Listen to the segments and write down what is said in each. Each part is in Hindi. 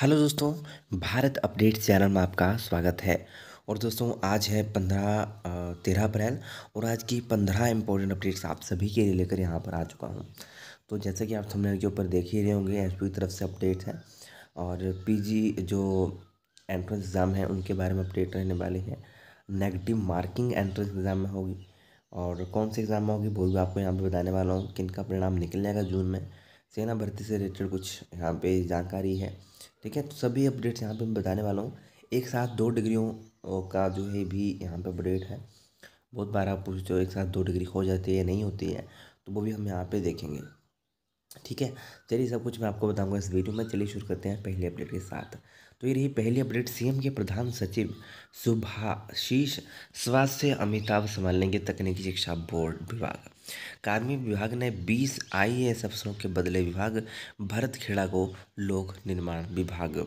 हेलो दोस्तों भारत अपडेट चैनल में आपका स्वागत है और दोस्तों आज है पंद्रह तेरह अप्रैल और आज की पंद्रह इंपॉर्टेंट अपडेट्स आप सभी के लिए लेकर यहाँ पर आ चुका हूँ तो जैसे कि आप थंबनेल के ऊपर देख ही रहे होंगे एस की तरफ से अपडेट है और पीजी जो एंट्रेंस एग्ज़ाम है उनके बारे में अपडेट रहने वाले हैं नेगेटिव मार्किंग एंट्रेंस एग्ज़ाम में होगी और कौन से एग्ज़ाम में होगी वो भी आपको यहाँ पर बताने वाला हूँ किन का परिणाम निकल जाएगा जून में सेना भर्ती से रिलेटेड कुछ यहाँ पे जानकारी है ठीक है तो सभी अपडेट्स यहाँ पे मैं बताने वाला हूँ एक साथ दो डिग्रियों का जो है भी यहाँ पे अपडेट है बहुत बार आप पूछते हो एक साथ दो डिग्री हो जाती है या नहीं होती है तो वो भी हम यहाँ पे देखेंगे ठीक है चलिए सब कुछ मैं आपको बताऊँगा इस वीडियो में चलिए शुरू करते हैं पहले अपडेट के साथ तो ये रही पहली अपडेट सीएम के प्रधान सचिव सुभाषीष स्वास्थ्य अमिताभ संभालेंगे तकनीकी शिक्षा बोर्ड विभाग कार्मिक विभाग ने 20 आईएएस अफसरों के बदले विभाग भरत खेड़ा को लोक निर्माण विभाग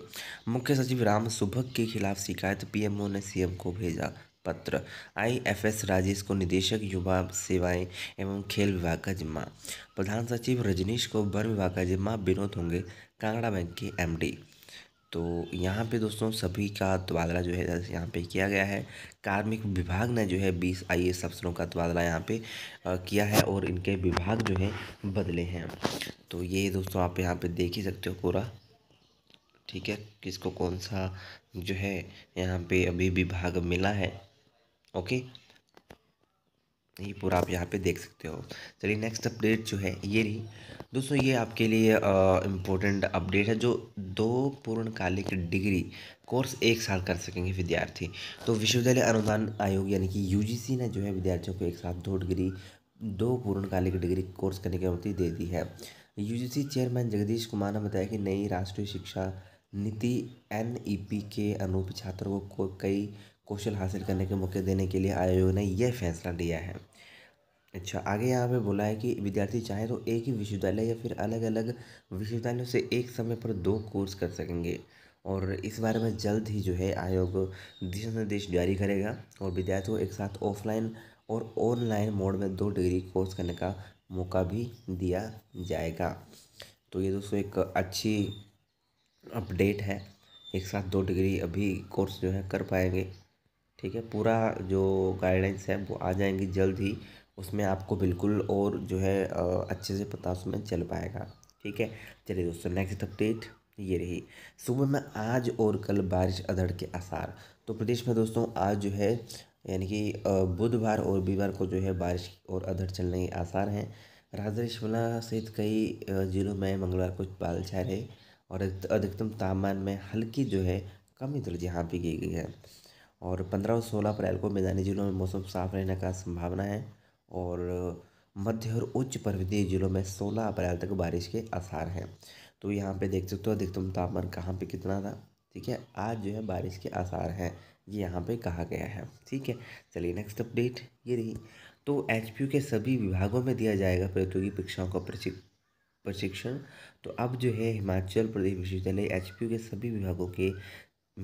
मुख्य सचिव राम सुभक के खिलाफ शिकायत पीएमओ ने सीएम को भेजा पत्र आईएफएस राजेश को निदेशक युवा सेवाएं एवं खेल विभाग का जिम्मा प्रधान सचिव रजनीश को वन विभाग का जिम्मा विनोद होंगे कांगड़ा बैंक के एमडी तो यहाँ पे दोस्तों सभी का तबादला जो है यहाँ पे किया गया है कार्मिक विभाग ने जो है 20 आई एस अफसरों का तबादला यहाँ पे किया है और इनके विभाग जो है बदले हैं तो ये दोस्तों आप यहाँ पे देख ही सकते हो पूरा ठीक है किसको कौन सा जो है यहाँ पे अभी विभाग मिला है ओके ये पूरा आप यहाँ पे देख सकते हो चलिए नेक्स्ट अपडेट जो है ये रही दोस्तों ये आपके लिए इम्पोर्टेंट अपडेट है जो दो पूर्णकालिक डिग्री कोर्स एक साल कर सकेंगे विद्यार्थी तो विश्वविद्यालय अनुदान आयोग यानी कि यूजीसी ने जो है विद्यार्थियों को एक साथ दो डिग्री दो पूर्णकालिक डिग्री कोर्स करने की अनुमति दे दी है यू चेयरमैन जगदीश कुमार ने बताया कि नई राष्ट्रीय शिक्षा नीति एन के e अनुरूप छात्रों को कई कौशल हासिल करने के मौके देने के लिए आयोग ने यह फैसला लिया है अच्छा आगे यहाँ पे बोला है कि विद्यार्थी चाहे तो एक ही विश्वविद्यालय या फिर अलग अलग विश्वविद्यालयों से एक समय पर दो कोर्स कर सकेंगे और इस बारे में जल्द ही जो है आयोग दिशा निर्देश जारी करेगा और विद्यार्थियों को एक साथ ऑफलाइन और ऑनलाइन मोड में दो डिग्री कोर्स करने का मौका भी दिया जाएगा तो ये दोस्तों एक अच्छी अपडेट है एक साथ दो डिग्री अभी कोर्स जो है कर पाएंगे ठीक है पूरा जो गाइडलाइंस है वो आ जाएंगी जल्द ही उसमें आपको बिल्कुल और जो है अच्छे से पता उसमें चल पाएगा ठीक है चलिए दोस्तों नेक्स्ट अपडेट ये रही सुबह में आज और कल बारिश अधड़ के आसार तो प्रदेश में दोस्तों आज जो है यानी कि बुधवार और बीवार को जो है बारिश और अधड़ चलने के आसार हैं राजधानी शिमला सहित कई जिलों में मंगलवार को बादल छाए रहे और अधिकतम तापमान में हल्की जो है कमी दर्ज यहाँ पे की गई है और पंद्रह और सोलह अप्रैल को मैदानी ज़िलों में मौसम साफ रहने का संभावना है और मध्य और उच्च पर्वतीय ज़िलों में सोलह अप्रैल तक बारिश के आसार हैं तो यहाँ पे देख सकते हो अधिकतम तापमान कहाँ पे कितना था ठीक है आज जो है बारिश के आसार हैं ये यहाँ पे कहा गया है ठीक है चलिए नेक्स्ट अपडेट ये रही तो एच के सभी विभागों में दिया जाएगा प्रतियोगी परीक्षाओं का प्रशिक्षण तो अब जो है हिमाचल प्रदेश विश्वविद्यालय एच के सभी विभागों के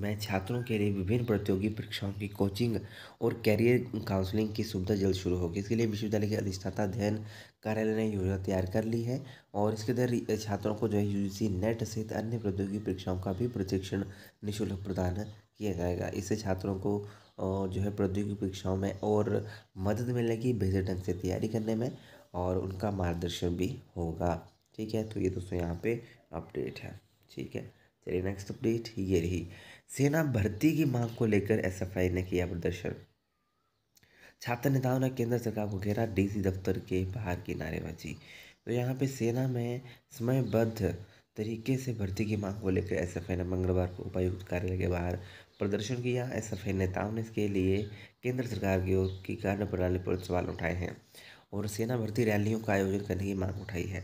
मैं छात्रों के लिए विभिन्न प्रतियोगी परीक्षाओं की कोचिंग और कैरियर काउंसलिंग की सुविधा जल्द शुरू होगी इसके लिए विश्वविद्यालय के अधिष्ठाता अध्ययन कार्यालय ने योजना तैयार कर ली है और इसके अंदर छात्रों को जो है यू नेट सहित अन्य प्रतियोगी परीक्षाओं का भी प्रशिक्षण निःशुल्क प्रदान किया जाएगा इससे छात्रों को जो है प्रौद्योगिकी परीक्षाओं में और मदद मिलेगी बेहतर ढंग से तैयारी करने में और उनका मार्गदर्शन भी होगा ठीक है तो ये दोस्तों यहाँ पे अपडेट है ठीक है चलिए नेक्स्ट अपडेट ये रही सेना भर्ती की मांग को लेकर एसएफआई ने किया प्रदर्शन छात्र नेताओं ने केंद्र सरकार को घेरा डीसी दफ्तर के बाहर की नारेबाजी तो यहाँ पे सेना में समयबद्ध तरीके से भर्ती की मांग को लेकर एसएफआई ने मंगलवार को उपायुक्त कार्यालय के बाहर प्रदर्शन किया आई नेताओं ने इसके लिए केंद्र सरकार की ओर की कार्य प्रणाली पर सवाल उठाए हैं और सेना भर्ती रैलियों का आयोजन करने की मांग उठाई है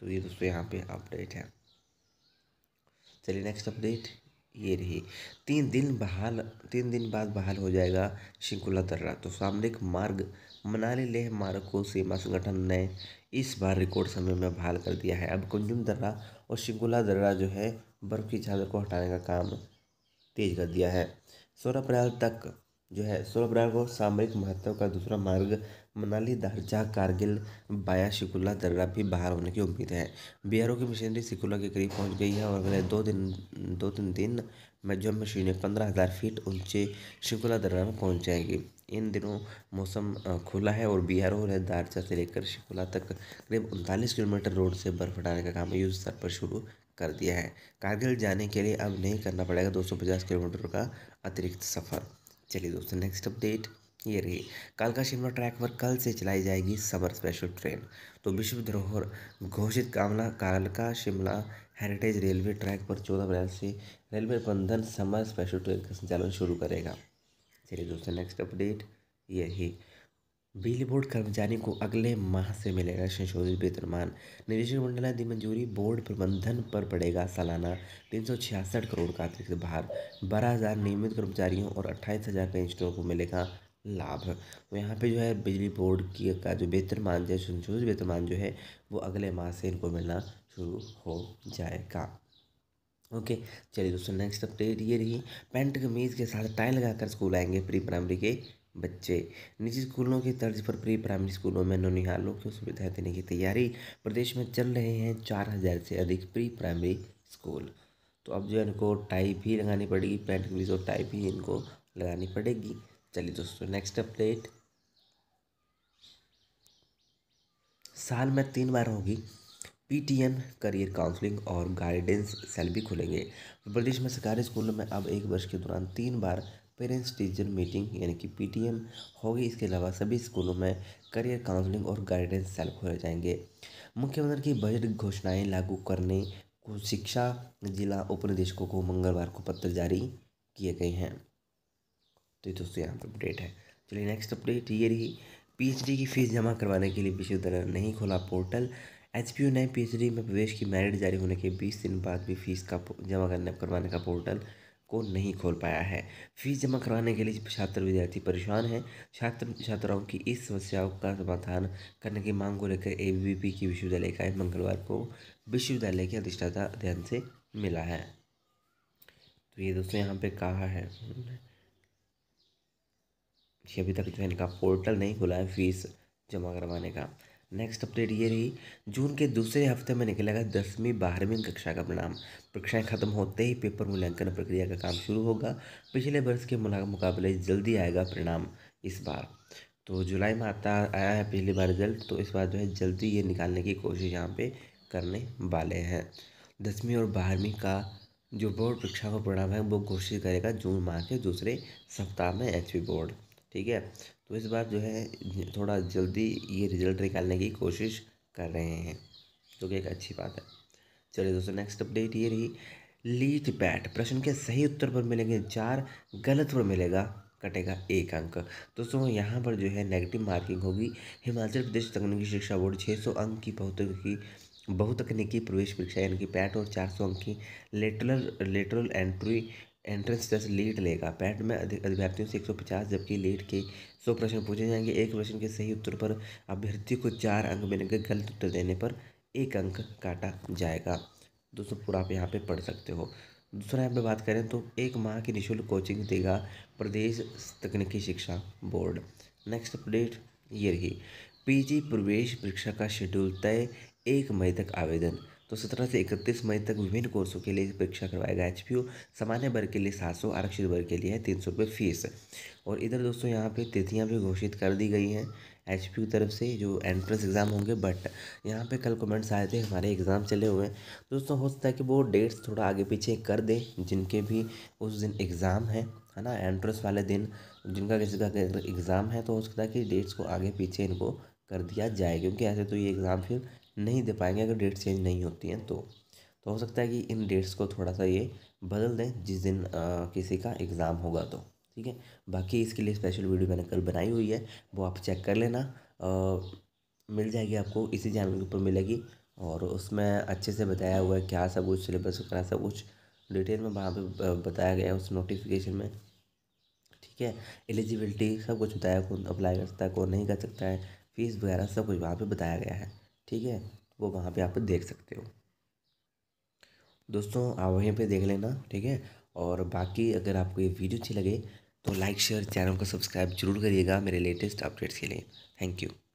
तो ये दोस्तों यहाँ पे अपडेट है चलिए नेक्स्ट अपडेट ये रही तीन दिन बहाल तीन दिन बाद बहाल हो जाएगा शिंकुला दर्रा तो सामरिक मार्ग मनाली लेह मार्ग को सीमा संगठन ने इस बार रिकॉर्ड समय में बहाल कर दिया है अब कुंजुम दर्रा और शिंकुला दर्रा जो है बर्फ़ की चादर को हटाने का काम तेज कर दिया है सोलह अप्रैल तक जो है सोलह अप्रैल को सामरिक महत्व का दूसरा मार्ग मनाली दारजा कारगिल बाया शिकुला दर्रा भी बाहर होने की उम्मीद है बिहारों की मशीनरी शिकुला के करीब पहुंच गई है और अगले दो दिन दो तीन दिन में जो मशीनें पंद्रह हज़ार फीट ऊंचे शिकुला दर्रा में पहुंच जाएंगी इन दिनों मौसम खुला है और बिहारों और दारजा से लेकर शिकुला तक करीब उनतालीस किलोमीटर रोड से बर्फ हटाने का काम युद्ध स्तर पर शुरू कर दिया है कारगिल जाने के लिए अब नहीं करना पड़ेगा दो किलोमीटर का अतिरिक्त सफ़र चलिए दोस्तों नेक्स्ट अपडेट ये रही कालका शिमला ट्रैक पर कल से चलाई जाएगी समर स्पेशल ट्रेन तो विश्व धरोहर घोषित कामला कालका शिमला हेरिटेज रेलवे ट्रैक पर चौदह अप्रैल से रेलवे बंधन समर स्पेशल ट्रेन का संचालन शुरू करेगा चलिए दोस्तों नेक्स्ट अपडेट ये रही बिजली बोर्ड कर्मचारी को अगले माह से मिलेगा संशोधित वेतनमान निदेशक मंडला दी मंजूरी बोर्ड प्रबंधन पर पड़ेगा सालाना तीन सौ छियासठ करोड़ का अतिरिक्त भार बारह हज़ार नियमित कर्मचारियों और अट्ठाईस हज़ार पेंशनरों को मिलेगा लाभ तो यहाँ पे जो है बिजली बोर्ड की का जो वेतनमान जो संशोधित वेतनमान जो है वो अगले माह से इनको मिलना शुरू हो जाएगा ओके चलिए दोस्तों नेक्स्ट अपडेट ये रही पेंट कमीज के साथ टाई लगाकर स्कूल आएंगे प्री प्राइमरी के बच्चे निजी स्कूलों के तर्ज पर प्री प्राइमरी स्कूलों में नौनिहालों को सुविधाएं देने की तैयारी प्रदेश में चल रहे हैं चार हज़ार से अधिक प्री प्राइमरी स्कूल तो अब जो है इनको टाइप भी लगानी पड़ेगी पैंट ग्रीज और टाइप भी इनको लगानी पड़ेगी चलिए दोस्तों नेक्स्ट अपडेट साल में तीन बार होगी पीटीएम करियर काउंसलिंग और गाइडेंस सेल भी खुलेंगे प्रदेश में सरकारी स्कूलों में अब एक वर्ष के दौरान तीन बार पेरेंट्स टीचर मीटिंग यानी कि पीटीएम होगी इसके अलावा सभी स्कूलों में करियर काउंसलिंग और गाइडेंस सेल खोले जाएंगे मुख्यमंत्री की बजट घोषणाएं लागू करने को शिक्षा जिला उपनिदेशकों को मंगलवार को पत्र जारी किए गए हैं तो ये दोस्तों यहाँ पर अपडेट है चलिए नेक्स्ट अपडेट ये रही पीएचडी की फ़ीस जमा करवाने के लिए विश्वविद्यालय नहीं खोला पोर्टल एचपीयू ने पीएचडी में प्रवेश की मेरिट जारी होने के बीस दिन बाद भी फीस का जमा करने करवाने का पोर्टल को नहीं खोल पाया है फीस जमा करवाने के लिए छात्र विद्यार्थी परेशान हैं छात्र छात्राओं की इस समस्याओं का समाधान करने की मांग को लेकर ए की विश्वविद्यालय का मंगलवार को विश्वविद्यालय के अधिष्ठाता अध्ययन से मिला है तो ये दोस्तों यहाँ पे कहा है अभी तक जो है इनका पोर्टल नहीं खुला है फीस जमा करवाने का नेक्स्ट अपडेट ये रही जून के दूसरे हफ्ते में निकलेगा दसवीं बारहवीं कक्षा का परिणाम परीक्षाएं खत्म होते ही पेपर मूल्यांकन प्रक्रिया का काम शुरू होगा पिछले वर्ष के मुकाबले जल्दी आएगा परिणाम इस बार तो जुलाई में आता आया है पिछली बार रिजल्ट तो इस बार जो है जल्दी ये निकालने की कोशिश यहाँ पे करने वाले हैं दसवीं और बारहवीं का जो बोर्ड परीक्षा का परिणाम है वो घोषित करेगा जून माह के दूसरे सप्ताह में एच बोर्ड ठीक है तो इस बार जो है थोड़ा जल्दी ये रिज़ल्ट निकालने की कोशिश कर रहे हैं जो कि एक अच्छी बात है चलिए दोस्तों नेक्स्ट अपडेट ये रही लीथ बैट प्रश्न के सही उत्तर पर मिलेंगे चार गलत पर मिलेगा कटेगा एक अंक दोस्तों यहाँ पर जो है नेगेटिव मार्किंग होगी हिमाचल प्रदेश तकनीकी शिक्षा बोर्ड 600 अंक की बहुत बहुतकनीकी प्रवेश परीक्षा यानी कि पैट और 400 अंक की lateral lateral entry entrance test लेट लेगा पैट में अभ्यर्थियों से 150 जबकि लेट के 100 प्रश्न पूछे जाएंगे एक प्रश्न के सही उत्तर पर अभ्यर्थी को चार अंक मिलेंगे गलत उत्तर देने पर एक अंक काटा जाएगा दोस्तों पूरा आप यहाँ पे पढ़ सकते हो दूसरा यहाँ पे बात करें तो एक माह की निःशुल्क कोचिंग देगा प्रदेश तकनीकी शिक्षा बोर्ड नेक्स्ट अपडेट ये रही पीजी प्रवेश परीक्षा का शेड्यूल तय एक मई तक आवेदन तो सत्रह से इकतीस मई तक विभिन्न कोर्सों के लिए परीक्षा करवाएगा एच सामान्य वर्ग के लिए सात सौ आरक्षित वर्ग के लिए है तीन सौ रुपये फीस और इधर दोस्तों यहाँ पे तिथियाँ भी घोषित कर दी गई हैं एच पी तरफ से जो एंट्रेंस एग्ज़ाम होंगे बट यहाँ पे कल कमेंट्स आए थे हमारे एग्ज़ाम चले हुए हैं दोस्तों हो सकता है कि वो डेट्स थोड़ा आगे पीछे कर दें जिनके भी उस दिन एग्ज़ाम है है ना एंट्रेंस वाले दिन जिनका किसी का एग्ज़ाम है तो हो सकता है कि डेट्स को आगे पीछे इनको कर दिया जाए क्योंकि ऐसे तो ये एग्ज़ाम फिर नहीं दे पाएंगे अगर डेट चेंज नहीं होती हैं तो तो हो सकता है कि इन डेट्स को थोड़ा सा ये बदल दें जिस दिन आ, किसी का एग्ज़ाम होगा तो ठीक है बाकी इसके लिए स्पेशल वीडियो मैंने कल बनाई हुई है वो आप चेक कर लेना आ, मिल जाएगी आपको इसी चैनल के ऊपर मिलेगी और उसमें अच्छे से बताया हुआ है क्या सब कुछ सिलेबस वगैरह सब कुछ डिटेल में वहाँ पर बताया गया है उस नोटिफिकेशन में ठीक है एलिजिबिलिटी सब कुछ बताया कौन अप्लाई कर सकता है कौन नहीं कर सकता है फीस वगैरह सब कुछ वहाँ पर बताया गया है ठीक है वो वहाँ पे आप देख सकते हो दोस्तों आप वहीं पे देख लेना ठीक है और बाकी अगर आपको ये वीडियो अच्छी लगे तो लाइक शेयर चैनल को सब्सक्राइब जरूर करिएगा मेरे लेटेस्ट अपडेट्स के लिए थैंक यू